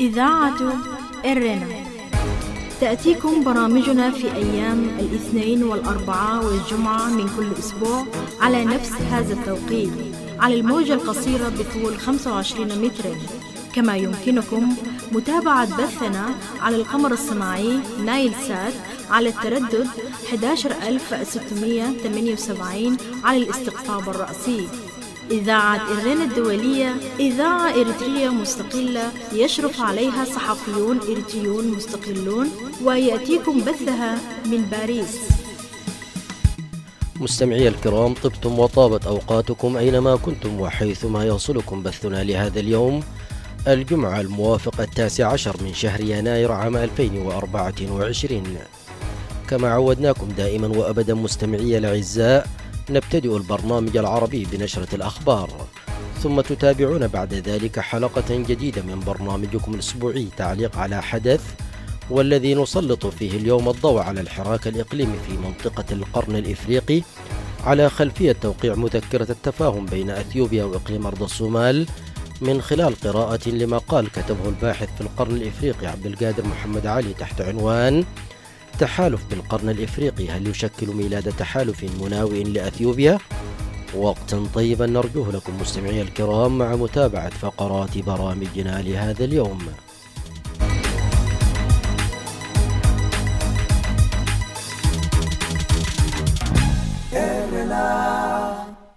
إذاعة الرنا تأتيكم برامجنا في أيام الاثنين والأربعاء والجمعة من كل أسبوع على نفس هذا التوقيت على الموجة القصيرة بطول 25 متر كما يمكنكم متابعة بثنا على القمر الصناعي نايل سات على التردد 11678 على الاستقطاب الرأسي إذاعة إرلان الدولية إذاعة إريترية مستقلة يشرف عليها صحفيون إريتريون مستقلون ويأتيكم بثها من باريس مستمعي الكرام طبتم وطابت أوقاتكم أينما كنتم وحيثما يوصلكم بثنا لهذا اليوم الجمعة الموافق التاسع عشر من شهر يناير عام 2024 كما عودناكم دائما وأبدا مستمعي الأعزاء نبتدئ البرنامج العربي بنشرة الأخبار ثم تتابعون بعد ذلك حلقة جديدة من برنامجكم الأسبوعي تعليق على حدث والذي نسلط فيه اليوم الضوء على الحراك الإقليمي في منطقة القرن الإفريقي على خلفية توقيع مذكرة التفاهم بين أثيوبيا وإقليم أرض الصومال من خلال قراءة لمقال كتبه الباحث في القرن الإفريقي عبد القادر محمد علي تحت عنوان تحالف بالقرن الإفريقي هل يشكل ميلاد تحالف مناوئ لأثيوبيا؟ وقتا طيبا نرجوه لكم مستمعي الكرام مع متابعة فقرات برامجنا لهذا اليوم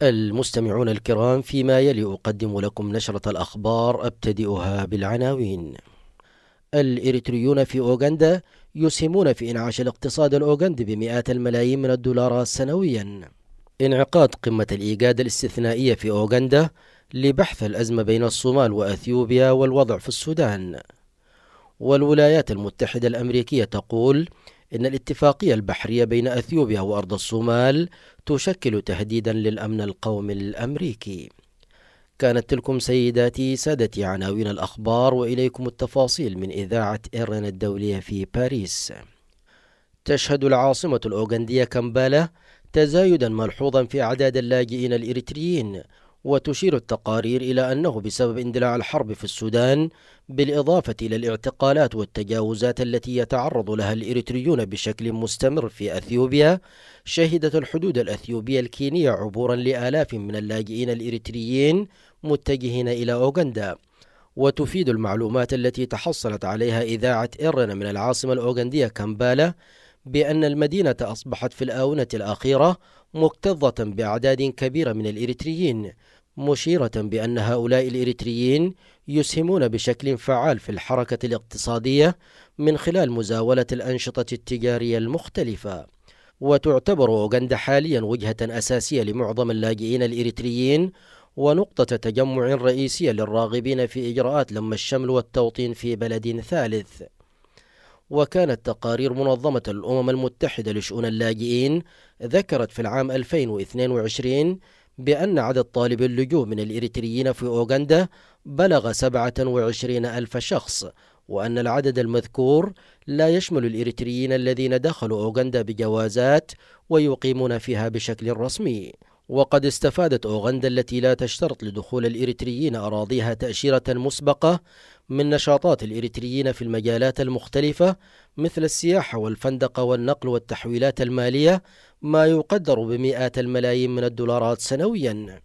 المستمعون الكرام فيما يلي أقدم لكم نشرة الأخبار أبتدئها بالعناوين الإريتريون في أوغندا يسهمون في إنعاش الاقتصاد الأوغندي بمئات الملايين من الدولارات سنويا انعقاد قمة الإيجاد الاستثنائية في أوغندا لبحث الأزمة بين الصومال وأثيوبيا والوضع في السودان والولايات المتحدة الأمريكية تقول إن الاتفاقية البحرية بين أثيوبيا وأرض الصومال تشكل تهديدا للأمن القومي الأمريكي كانت تلكم سيداتي سادتي عناوين الأخبار وإليكم التفاصيل من إذاعة إيرن الدولية في باريس تشهد العاصمة الأوغندية كامبالا تزايدا ملحوظا في أعداد اللاجئين الإريتريين وتشير التقارير إلى أنه بسبب اندلاع الحرب في السودان بالإضافة إلى الاعتقالات والتجاوزات التي يتعرض لها الإريتريون بشكل مستمر في أثيوبيا شهدت الحدود الأثيوبية الكينية عبورا لآلاف من اللاجئين الإريتريين متجهين إلى أوغندا وتفيد المعلومات التي تحصلت عليها إذاعة إرن من العاصمة الأوغندية كامبالا بأن المدينة أصبحت في الآونة الأخيرة مكتظة بأعداد كبيرة من الإريتريين مشيرة بأن هؤلاء الإريتريين يسهمون بشكل فعال في الحركة الاقتصادية من خلال مزاولة الأنشطة التجارية المختلفة وتعتبر أوغندا حاليا وجهة أساسية لمعظم اللاجئين الإريتريين ونقطة تجمع رئيسية للراغبين في إجراءات لم الشمل والتوطين في بلد ثالث وكانت تقارير منظمة الأمم المتحدة لشؤون اللاجئين ذكرت في العام 2022 بأن عدد طالبي اللجوء من الإريتريين في أوغندا بلغ 27 ألف شخص وأن العدد المذكور لا يشمل الإريتريين الذين دخلوا أوغندا بجوازات ويقيمون فيها بشكل رسمي وقد استفادت أوغندا التي لا تشترط لدخول الإريتريين أراضيها تأشيرة مسبقة من نشاطات الإريتريين في المجالات المختلفة مثل السياحة والفندقة والنقل والتحويلات المالية ما يقدر بمئات الملايين من الدولارات سنوياً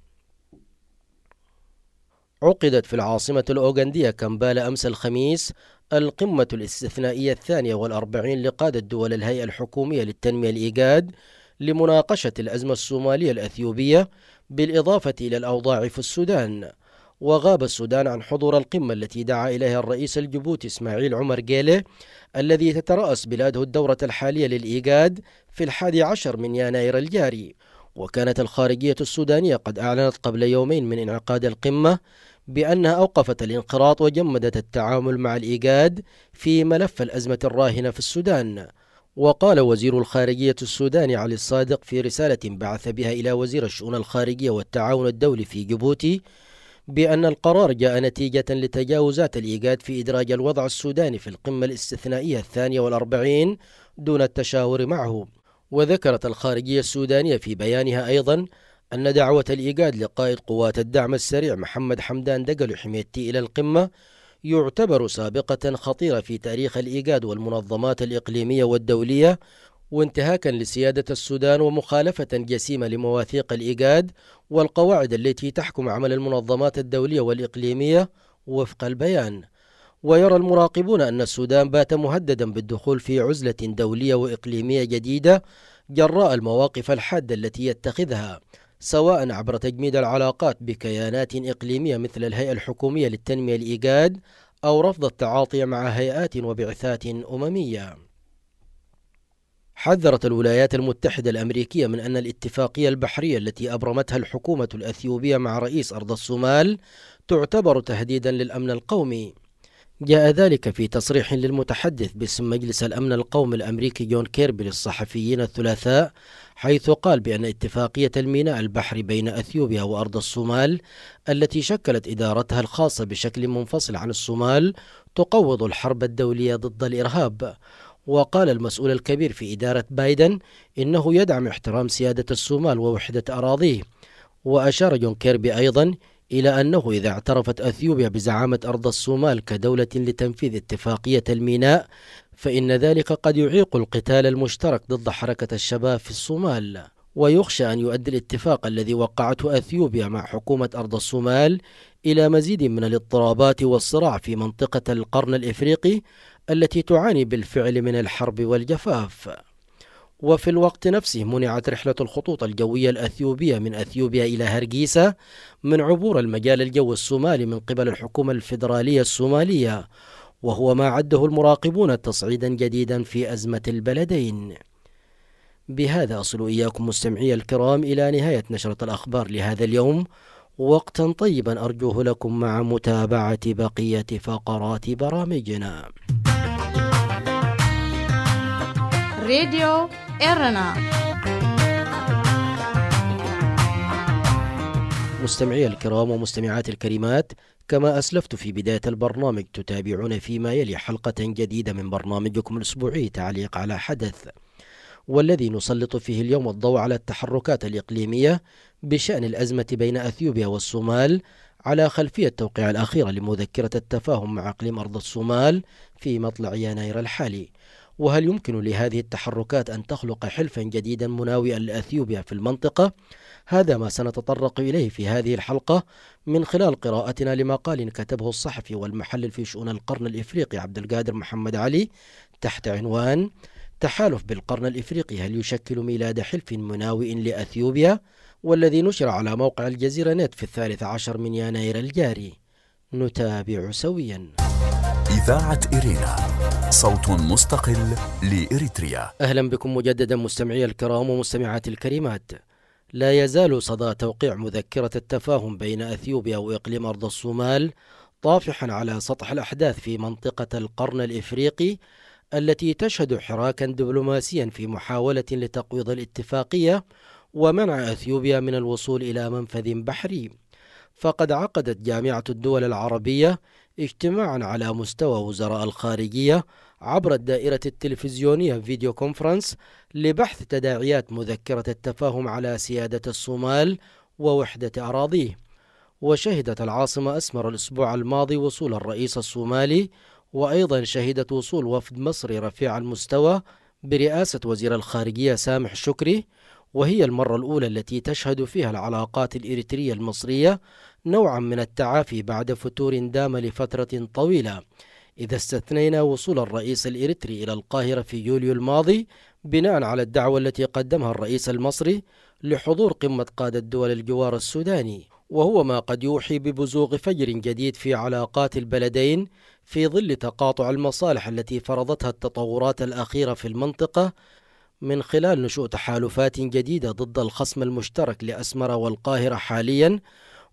عقدت في العاصمة الأوغندية كامبالا أمس الخميس القمة الاستثنائية الثانية والأربعين لقادة دول الهيئة الحكومية للتنمية الإيجاد لمناقشة الأزمة الصومالية الأثيوبية بالإضافة إلى الأوضاع في السودان وغاب السودان عن حضور القمة التي دعا إليها الرئيس الجبوتي إسماعيل عمر جيلي الذي تترأس بلاده الدورة الحالية للإيجاد في الحادي عشر من يناير الجاري وكانت الخارجية السودانية قد أعلنت قبل يومين من انعقاد القمة بأنها أوقفت الانقراض وجمدت التعامل مع الإيجاد في ملف الأزمة الراهنة في السودان وقال وزير الخارجية السوداني علي الصادق في رسالة بعث بها إلى وزير الشؤون الخارجية والتعاون الدولي في جيبوتي بأن القرار جاء نتيجة لتجاوزات الإيجاد في إدراج الوضع السوداني في القمة الاستثنائية الثانية والأربعين دون التشاور معه وذكرت الخارجية السودانية في بيانها أيضا أن دعوة الإيجاد لقائد قوات الدعم السريع محمد حمدان دقلو حميتي إلى القمة يعتبر سابقة خطيرة في تاريخ الإيجاد والمنظمات الإقليمية والدولية وانتهاكا لسيادة السودان ومخالفة جسيمة لمواثيق الإيجاد والقواعد التي تحكم عمل المنظمات الدولية والإقليمية وفق البيان ويرى المراقبون أن السودان بات مهددا بالدخول في عزلة دولية وإقليمية جديدة جراء المواقف الحادة التي يتخذها سواء عبر تجميد العلاقات بكيانات إقليمية مثل الهيئة الحكومية للتنمية الإيجاد أو رفض التعاطي مع هيئات وبعثات أممية. حذرت الولايات المتحدة الأمريكية من أن الاتفاقية البحرية التي أبرمتها الحكومة الأثيوبية مع رئيس أرض الصومال تعتبر تهديدا للأمن القومي. جاء ذلك في تصريح للمتحدث باسم مجلس الأمن القومي الأمريكي جون كيربي للصحفيين الثلاثاء حيث قال بأن اتفاقية الميناء البحري بين أثيوبيا وأرض الصومال التي شكلت إدارتها الخاصة بشكل منفصل عن الصومال تقوض الحرب الدولية ضد الإرهاب وقال المسؤول الكبير في إدارة بايدن إنه يدعم احترام سيادة الصومال ووحدة أراضيه وأشار جون كيربي أيضا إلى أنه إذا اعترفت أثيوبيا بزعامة أرض الصومال كدولة لتنفيذ اتفاقية الميناء فإن ذلك قد يعيق القتال المشترك ضد حركة الشباب في الصومال ويخشى أن يؤدي الاتفاق الذي وقعته أثيوبيا مع حكومة أرض الصومال إلى مزيد من الاضطرابات والصراع في منطقة القرن الإفريقي التي تعاني بالفعل من الحرب والجفاف وفي الوقت نفسه منعت رحلة الخطوط الجوية الأثيوبية من أثيوبيا إلى هرجيسة من عبور المجال الجوي الصومالي من قبل الحكومة الفيدرالية الصومالية وهو ما عده المراقبون تصعيدا جديدا في أزمة البلدين بهذا أصل إياكم مستمعي الكرام إلى نهاية نشرة الأخبار لهذا اليوم وقتا طيبا أرجوه لكم مع متابعة بقية فقرات برامجنا راديو إرنا مستمعي الكرام ومستمعات الكريمات كما أسلفت في بداية البرنامج تتابعون فيما يلي حلقة جديدة من برنامجكم الأسبوعي تعليق على حدث والذي نسلط فيه اليوم الضوء على التحركات الإقليمية بشأن الأزمة بين أثيوبيا والصومال على خلفية التوقيع الأخيرة لمذكرة التفاهم مع إقليم أرض الصومال في مطلع يناير الحالي وهل يمكن لهذه التحركات أن تخلق حلفا جديدا مناوئا لأثيوبيا في المنطقة؟ هذا ما سنتطرق إليه في هذه الحلقة من خلال قراءتنا لمقال كتبه الصحفي والمحلل في شؤون القرن الإفريقي عبد القادر محمد علي تحت عنوان تحالف بالقرن الإفريقي هل يشكل ميلاد حلف مناوئ لأثيوبيا؟ والذي نشر على موقع الجزيرة نت في الثالث عشر من يناير الجاري نتابع سويا إذاعة إيرينا صوت مستقل لإريتريا أهلا بكم مجددا مستمعي الكرام ومستمعاتي الكريمات لا يزال صدى توقيع مذكرة التفاهم بين أثيوبيا وإقليم أرض الصومال طافحا على سطح الأحداث في منطقة القرن الإفريقي التي تشهد حراكا دبلوماسيا في محاولة لتقويض الاتفاقية ومنع أثيوبيا من الوصول إلى منفذ بحري فقد عقدت جامعة الدول العربية اجتماعا على مستوى وزراء الخارجية عبر الدائرة التلفزيونية فيديو كونفرنس لبحث تداعيات مذكرة التفاهم على سيادة الصومال ووحدة أراضيه وشهدت العاصمة أسمر الأسبوع الماضي وصول الرئيس الصومالي وأيضا شهدت وصول وفد مصري رفيع المستوى برئاسة وزير الخارجية سامح شكري وهي المرة الأولى التي تشهد فيها العلاقات الإريترية المصرية نوعا من التعافي بعد فتور دام لفترة طويلة إذا استثنينا وصول الرئيس الإريتري إلى القاهرة في يوليو الماضي بناء على الدعوة التي قدمها الرئيس المصري لحضور قمة قادة دول الجوار السوداني وهو ما قد يوحي ببزوغ فجر جديد في علاقات البلدين في ظل تقاطع المصالح التي فرضتها التطورات الأخيرة في المنطقة من خلال نشوء تحالفات جديدة ضد الخصم المشترك لأسمرة والقاهرة حاليا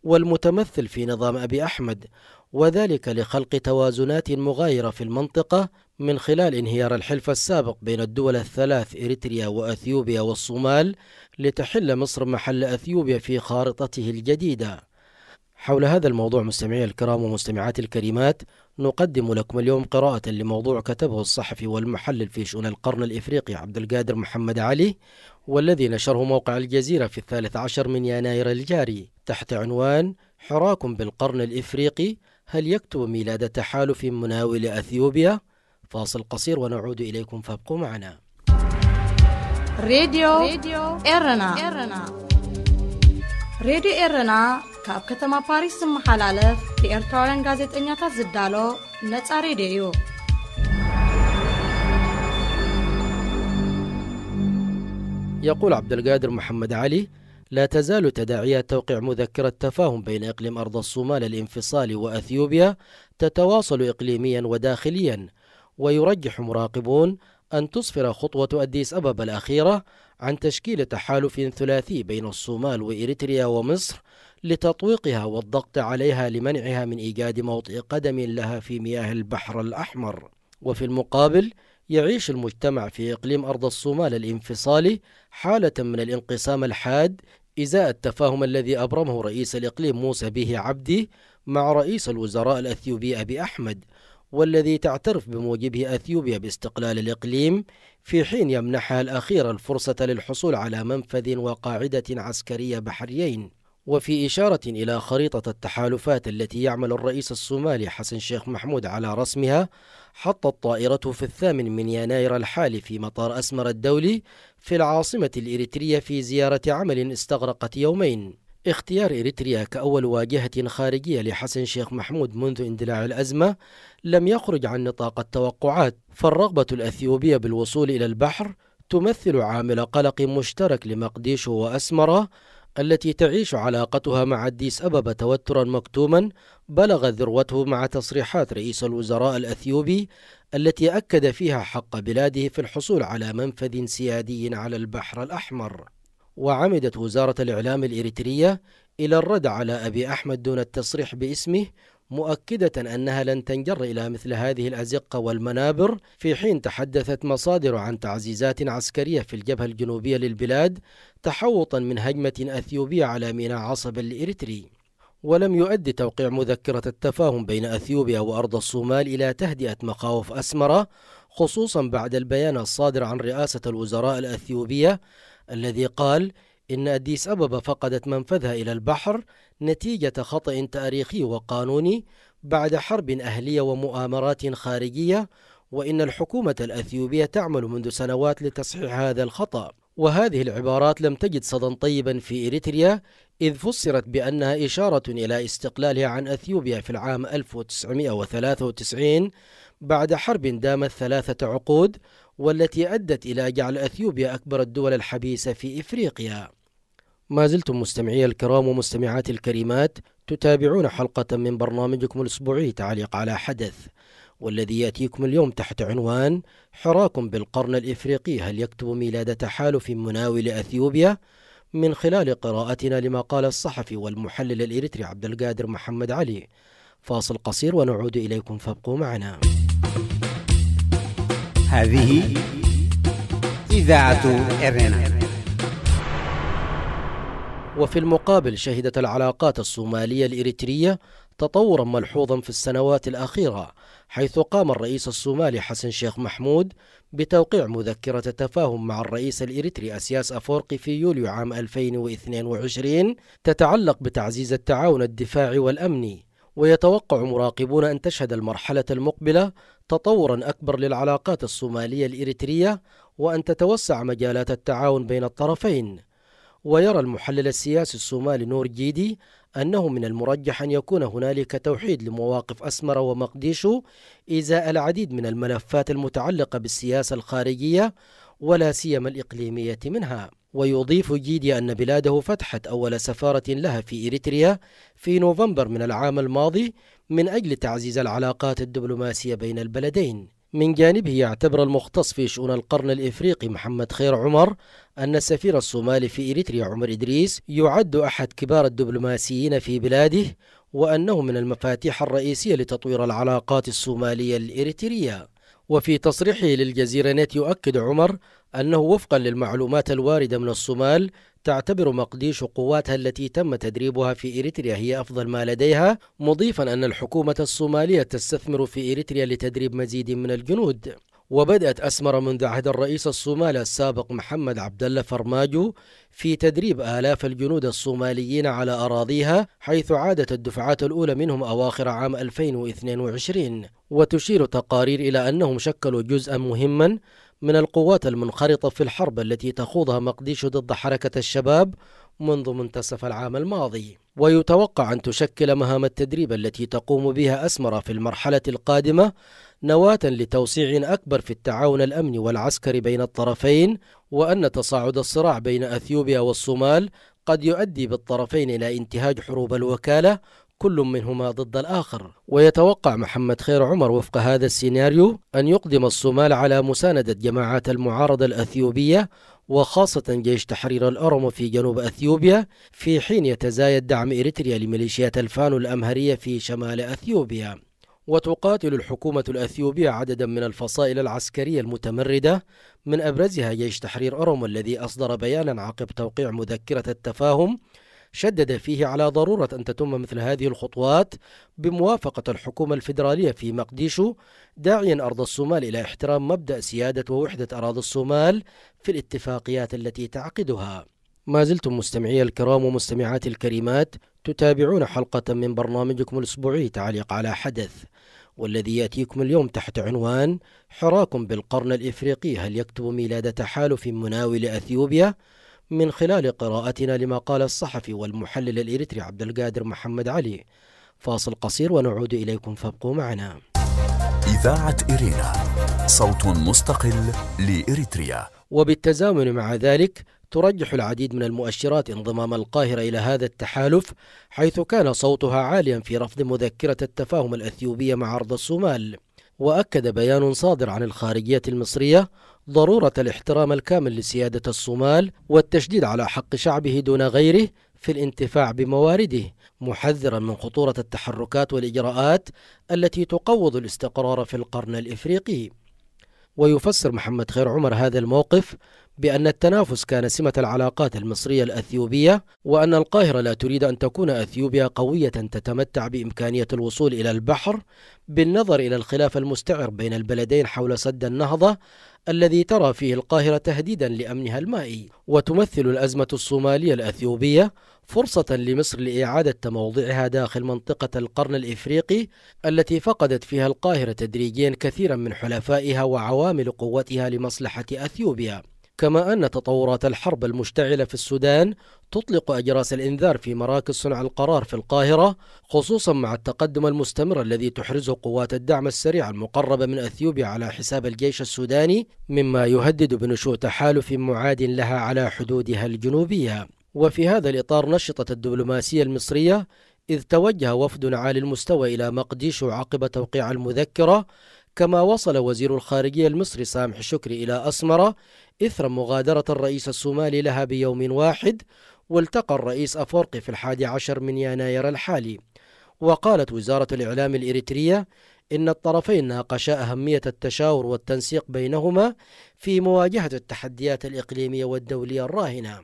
والمتمثل في نظام أبي أحمد وذلك لخلق توازنات مغايرة في المنطقة من خلال انهيار الحلف السابق بين الدول الثلاث إريتريا وأثيوبيا والصومال لتحل مصر محل أثيوبيا في خارطته الجديدة حول هذا الموضوع مستمعي الكرام ومستمعاتي الكريمات نقدم لكم اليوم قراءة لموضوع كتبه الصحفي والمحلل في شؤون القرن الإفريقي عبد القادر محمد علي والذي نشره موقع الجزيرة في الثالث عشر من يناير الجاري تحت عنوان حراك بالقرن الإفريقي هل يكتب ميلاد تحالف مناول أثيوبيا؟ فاصل قصير ونعود إليكم فابقوا معنا راديو, راديو. إرنا. إرنا. ሬድዮ ኤረና ካብ ከተማ ፓሪስ ዝመሓላለፍ ብኤርትራውያን ጋዜጠኛታት ዝዳሎ ነፃ ሬድዮ እዩ يقول عبد القادر محمد علي لا تزال تداعيات توقيع مذكرة تفاهم بين إقليم أرض الصومال الانفصالي وأثيوبيا تتواصل إقليميا وداخليا ويرجح مراقبون أن تصفر خطوة أديس أبابا الأخيرة عن تشكيل تحالف ثلاثي بين الصومال وإريتريا ومصر لتطويقها والضغط عليها لمنعها من إيجاد موطئ قدم لها في مياه البحر الأحمر وفي المقابل يعيش المجتمع في إقليم أرض الصومال الانفصالي حالة من الانقسام الحاد إزاء التفاهم الذي أبرمه رئيس الإقليم موسى به عبدي مع رئيس الوزراء الأثيوبي أبي أحمد والذي تعترف بموجبه أثيوبيا باستقلال الإقليم في حين يمنحها الأخير الفرصة للحصول على منفذ وقاعدة عسكرية بحريين وفي إشارة إلى خريطة التحالفات التي يعمل الرئيس الصومالي حسن شيخ محمود على رسمها حطت طائرته في الثامن من يناير الحالي في مطار أسمر الدولي في العاصمة الإريترية في زيارة عمل استغرقت يومين اختيار إريتريا كأول واجهة خارجية لحسن شيخ محمود منذ اندلاع الأزمة لم يخرج عن نطاق التوقعات فالرغبة الأثيوبية بالوصول إلى البحر تمثل عامل قلق مشترك لمقديشو وأسمرة التي تعيش علاقتها مع الديس أبابا توترا مكتوما بلغ ذروته مع تصريحات رئيس الوزراء الأثيوبي التي أكد فيها حق بلاده في الحصول على منفذ سيادي على البحر الأحمر وعمدت وزارة الإعلام الإريترية إلى الرد على أبي أحمد دون التصريح باسمه مؤكدة أنها لن تنجر إلى مثل هذه الأزقة والمنابر في حين تحدثت مصادر عن تعزيزات عسكرية في الجبهة الجنوبية للبلاد تحوطا من هجمة أثيوبية على ميناء عصب الإريتري ولم يؤدي توقيع مذكرة التفاهم بين أثيوبيا وأرض الصومال إلى تهدئة مخاوف أسمرة خصوصا بعد البيان الصادر عن رئاسة الوزراء الأثيوبية الذي قال إن أديس أبابا فقدت منفذها إلى البحر نتيجة خطأ تاريخي وقانوني بعد حرب أهلية ومؤامرات خارجية وإن الحكومة الأثيوبية تعمل منذ سنوات لتصحيح هذا الخطأ وهذه العبارات لم تجد صدى طيبا في إريتريا إذ فسرت بأنها إشارة إلى استقلالها عن أثيوبيا في العام 1993 بعد حرب دامت ثلاثة عقود والتي أدت إلى جعل أثيوبيا أكبر الدول الحبيسة في إفريقيا ما زلتم مستمعي الكرام ومستمعاتي الكريمات تتابعون حلقة من برنامجكم الأسبوعي تعليق على حدث والذي يأتيكم اليوم تحت عنوان حراك بالقرن الإفريقي هل يكتب ميلاد تحالف مناول أثيوبيا؟ من خلال قراءتنا لما قال الصحفي والمحلل الإريتري عبد القادر محمد علي فاصل قصير ونعود إليكم فابقوا معنا هذه إذاعة إرنا وفي المقابل شهدت العلاقات الصومالية الإريترية تطورا ملحوظا في السنوات الأخيرة حيث قام الرئيس الصومالي حسن شيخ محمود بتوقيع مذكرة تفاهم مع الرئيس الإريتري أسياس أفورقي في يوليو عام 2022 تتعلق بتعزيز التعاون الدفاعي والأمني ويتوقع مراقبون أن تشهد المرحلة المقبلة تطورا أكبر للعلاقات الصومالية الإريترية وأن تتوسع مجالات التعاون بين الطرفين ويرى المحلل السياسي الصومالي نور جيدي أنه من المرجح أن يكون هنالك توحيد لمواقف أسمر ومقديشو إزاء العديد من الملفات المتعلقة بالسياسة الخارجية ولا سيما الإقليمية منها ويضيف جيدي أن بلاده فتحت أول سفارة لها في إريتريا في نوفمبر من العام الماضي من أجل تعزيز العلاقات الدبلوماسية بين البلدين من جانبه يعتبر المختص في شؤون القرن الإفريقي محمد خير عمر أن السفير الصومالي في إريتريا عمر إدريس يعد أحد كبار الدبلوماسيين في بلاده وأنه من المفاتيح الرئيسية لتطوير العلاقات الصومالية الإريترية وفي تصريحه للجزيرة نت يؤكد عمر أنه وفقا للمعلومات الواردة من الصومال تعتبر مقديش قواتها التي تم تدريبها في إريتريا هي أفضل ما لديها مضيفا أن الحكومة الصومالية تستثمر في إريتريا لتدريب مزيد من الجنود وبدأت أسمر منذ عهد الرئيس الصومالي السابق محمد عبد الله فرماجو في تدريب آلاف الجنود الصوماليين على أراضيها حيث عادت الدفعات الأولى منهم أواخر عام 2022 وتشير تقارير إلى أنهم شكلوا جزءا مهما من القوات المنخرطة في الحرب التي تخوضها مقديشو ضد حركة الشباب منذ منتصف العام الماضي ويتوقع أن تشكل مهام التدريب التي تقوم بها أسمرة في المرحلة القادمة نواة لتوسيع أكبر في التعاون الأمني والعسكري بين الطرفين وأن تصاعد الصراع بين أثيوبيا والصومال قد يؤدي بالطرفين إلى انتهاج حروب الوكالة كل منهما ضد الآخر ويتوقع محمد خير عمر وفق هذا السيناريو أن يقدم الصومال على مساندة جماعات المعارضة الأثيوبية وخاصة جيش تحرير الأرم في جنوب أثيوبيا في حين يتزايد دعم إريتريا لميليشيات الفانو الأمهرية في شمال أثيوبيا وتقاتل الحكومة الأثيوبية عددا من الفصائل العسكرية المتمردة من أبرزها جيش تحرير أرم الذي أصدر بيانا عقب توقيع مذكرة التفاهم شدد فيه على ضرورة أن تتم مثل هذه الخطوات بموافقة الحكومة الفيدرالية في مقديشو داعيا أرض الصومال إلى احترام مبدأ سيادة ووحدة أراضي الصومال في الاتفاقيات التي تعقدها ما زلتم مستمعي الكرام ومستمعاتي الكريمات تتابعون حلقة من برنامجكم الأسبوعي تعليق على حدث والذي يأتيكم اليوم تحت عنوان حراك بالقرن الإفريقي هل يكتب ميلاد تحالف مناول أثيوبيا من خلال قراءتنا لما قال الصحفي والمحلل الإريتري عبد القادر محمد علي فاصل قصير ونعود إليكم فابقوا معنا إذاعة إرينا صوت مستقل لإريتريا وبالتزامن مع ذلك ترجح العديد من المؤشرات انضمام القاهرة إلى هذا التحالف حيث كان صوتها عاليا في رفض مذكرة التفاهم الأثيوبية مع أرض الصومال وأكد بيان صادر عن الخارجية المصرية ضرورة الاحترام الكامل لسيادة الصومال والتشديد على حق شعبه دون غيره في الانتفاع بموارده محذرا من خطورة التحركات والإجراءات التي تقوض الاستقرار في القرن الإفريقي ويفسر محمد خير عمر هذا الموقف بأن التنافس كان سمة العلاقات المصرية الأثيوبية وأن القاهرة لا تريد أن تكون أثيوبيا قوية تتمتع بإمكانية الوصول إلى البحر بالنظر إلى الخلاف المستعر بين البلدين حول سد النهضة الذي ترى فيه القاهرة تهديدا لأمنها المائي وتمثل الأزمة الصومالية الأثيوبية فرصة لمصر لإعادة تموضعها داخل منطقة القرن الإفريقي التي فقدت فيها القاهرة تدريجيا كثيرا من حلفائها وعوامل قوتها لمصلحة أثيوبيا كما أن تطورات الحرب المشتعلة في السودان تطلق أجراس الإنذار في مراكز صنع القرار في القاهرة خصوصا مع التقدم المستمر الذي تحرزه قوات الدعم السريع المقربة من أثيوبيا على حساب الجيش السوداني مما يهدد بنشوء تحالف معاد لها على حدودها الجنوبية وفي هذا الإطار نشطت الدبلوماسية المصرية إذ توجه وفد عالي المستوى إلى مقديشو عقب توقيع المذكرة كما وصل وزير الخارجية المصري سامح شكري إلى أسمرة إثر مغادرة الرئيس الصومالي لها بيوم واحد والتقى الرئيس أفورقي في الحادي عشر من يناير الحالي وقالت وزارة الإعلام الإريترية إن الطرفين ناقشا أهمية التشاور والتنسيق بينهما في مواجهة التحديات الإقليمية والدولية الراهنة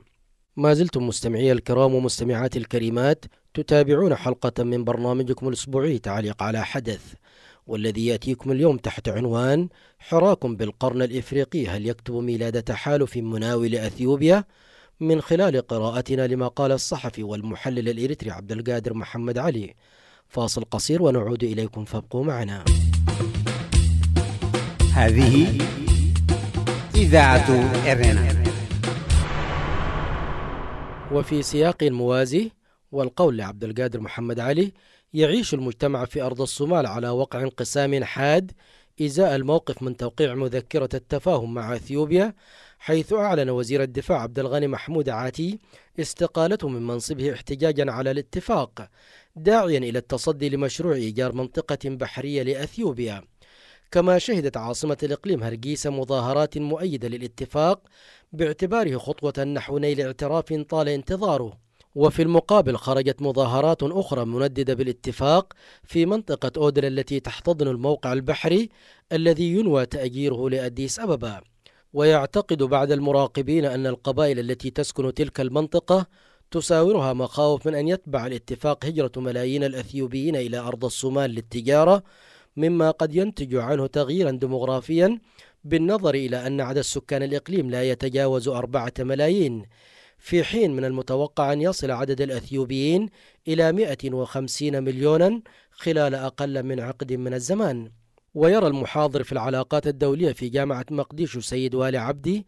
ما زلتم مستمعي الكرام ومستمعاتي الكريمات تتابعون حلقة من برنامجكم الأسبوعي تعليق على حدث والذي ياتيكم اليوم تحت عنوان حراك بالقرن الافريقي هل يكتب ميلاد تحالف مناول اثيوبيا؟ من خلال قراءتنا لما قال الصحفي والمحلل الاريتري عبد القادر محمد علي. فاصل قصير ونعود اليكم فابقوا معنا. هذه اذاعه ارنا وفي سياق موازي والقول لعبد القادر محمد علي يعيش المجتمع في أرض الصومال على وقع انقسام حاد إزاء الموقف من توقيع مذكرة التفاهم مع أثيوبيا حيث أعلن وزير الدفاع عبد الغني محمود عاتي استقالته من منصبه احتجاجا على الاتفاق داعيا إلى التصدي لمشروع إيجار منطقة بحرية لأثيوبيا كما شهدت عاصمة الإقليم هرجيسة مظاهرات مؤيدة للاتفاق باعتباره خطوة نحو نيل اعتراف طال انتظاره وفي المقابل خرجت مظاهرات أخرى منددة بالاتفاق في منطقة أودل التي تحتضن الموقع البحري الذي ينوى تأجيره لأديس أبابا ويعتقد بعض المراقبين أن القبائل التي تسكن تلك المنطقة تساورها مخاوف من أن يتبع الاتفاق هجرة ملايين الأثيوبيين إلى أرض الصومال للتجارة مما قد ينتج عنه تغييرا ديموغرافيا بالنظر إلى أن عدد سكان الإقليم لا يتجاوز أربعة ملايين في حين من المتوقع أن يصل عدد الأثيوبيين إلى 150 مليونا خلال أقل من عقد من الزمان ويرى المحاضر في العلاقات الدولية في جامعة مقديشو سيد والي عبدي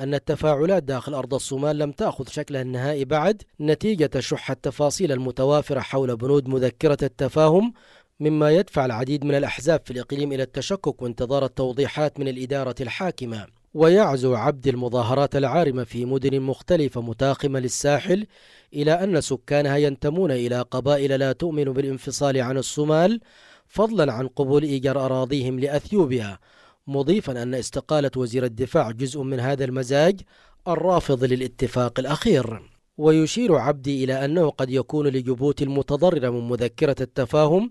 أن التفاعلات داخل أرض الصومال لم تأخذ شكلها النهائي بعد نتيجة شح التفاصيل المتوافرة حول بنود مذكرة التفاهم مما يدفع العديد من الأحزاب في الإقليم إلى التشكك وانتظار التوضيحات من الإدارة الحاكمة ويعزو عبد المظاهرات العارمة في مدن مختلفة متاقمة للساحل إلى أن سكانها ينتمون إلى قبائل لا تؤمن بالانفصال عن الصومال فضلا عن قبول إيجار أراضيهم لأثيوبيا مضيفا أن استقالة وزير الدفاع جزء من هذا المزاج الرافض للاتفاق الأخير ويشير عبدي إلى أنه قد يكون لجبوت المتضررة من مذكرة التفاهم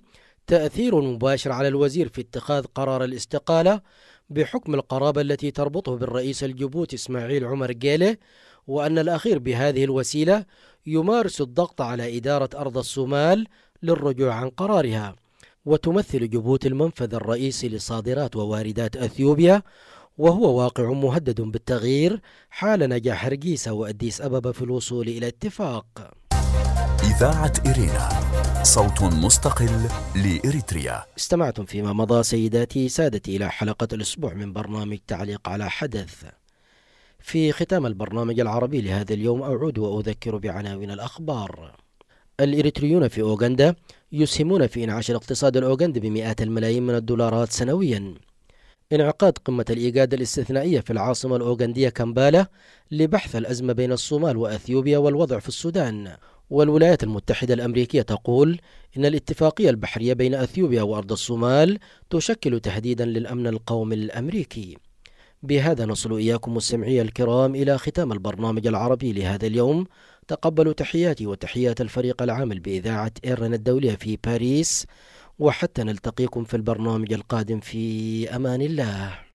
تأثير مباشر على الوزير في اتخاذ قرار الاستقالة بحكم القرابة التي تربطه بالرئيس الجبوت إسماعيل عمر جيله وأن الأخير بهذه الوسيلة يمارس الضغط على إدارة أرض الصومال للرجوع عن قرارها وتمثل جبوت المنفذ الرئيسي لصادرات وواردات أثيوبيا وهو واقع مهدد بالتغيير حال نجاح رجيسة وأديس أبابا في الوصول إلى اتفاق إذاعة إيرينا صوت مستقل لإريتريا استمعتم فيما مضى سيداتي سادتي إلى حلقة الأسبوع من برنامج تعليق على حدث في ختام البرنامج العربي لهذا اليوم أعود وأذكر بعناوين الأخبار الإريتريون في أوغندا يسهمون في إنعاش الاقتصاد الأوغندي بمئات الملايين من الدولارات سنوياً انعقاد قمة الإيجاد الاستثنائية في العاصمة الأوغندية كامبالا لبحث الأزمة بين الصومال وأثيوبيا والوضع في السودان والولايات المتحدة الأمريكية تقول إن الاتفاقية البحرية بين أثيوبيا وأرض الصومال تشكل تهديدا للأمن القومي الأمريكي بهذا نصل إياكم مستمعي الكرام إلى ختام البرنامج العربي لهذا اليوم تقبلوا تحياتي وتحيات الفريق العامل بإذاعة إيرن الدولية في باريس وحتى نلتقيكم في البرنامج القادم في أمان الله